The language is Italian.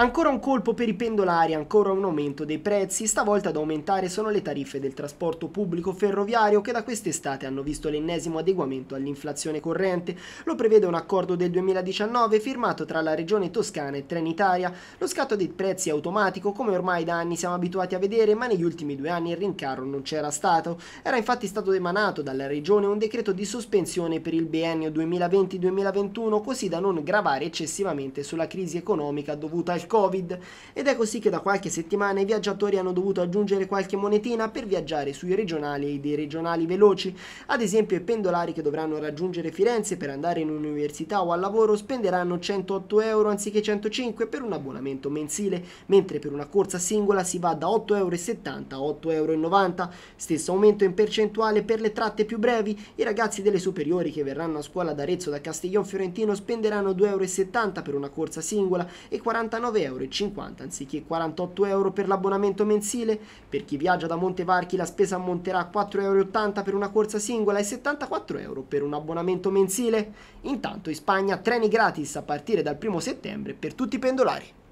Ancora un colpo per i pendolari, ancora un aumento dei prezzi, stavolta ad aumentare sono le tariffe del trasporto pubblico ferroviario che da quest'estate hanno visto l'ennesimo adeguamento all'inflazione corrente. Lo prevede un accordo del 2019 firmato tra la regione toscana e Trenitalia. Lo scatto dei prezzi è automatico come ormai da anni siamo abituati a vedere ma negli ultimi due anni il rincaro non c'era stato. Era infatti stato emanato dalla regione un decreto di sospensione per il biennio 2020-2021 così da non gravare eccessivamente sulla crisi economica dovuta al Covid ed è così che da qualche settimana i viaggiatori hanno dovuto aggiungere qualche monetina per viaggiare sui regionali e dei regionali veloci. Ad esempio i pendolari che dovranno raggiungere Firenze per andare in università o al lavoro spenderanno 108 euro anziché 105 per un abbonamento mensile, mentre per una corsa singola si va da 8,70 euro a 8,90 euro. Stesso aumento in percentuale per le tratte più brevi, i ragazzi delle superiori che verranno a scuola ad Arezzo da Castiglion Fiorentino spenderanno 2,70 euro per una corsa singola e 49,90 9,50€ anziché 48 euro per l'abbonamento mensile. Per chi viaggia da Montevarchi la spesa ammonterà a 4,80 euro per una corsa singola e 74 euro per un abbonamento mensile. Intanto in Spagna treni gratis a partire dal 1 settembre per tutti i pendolari.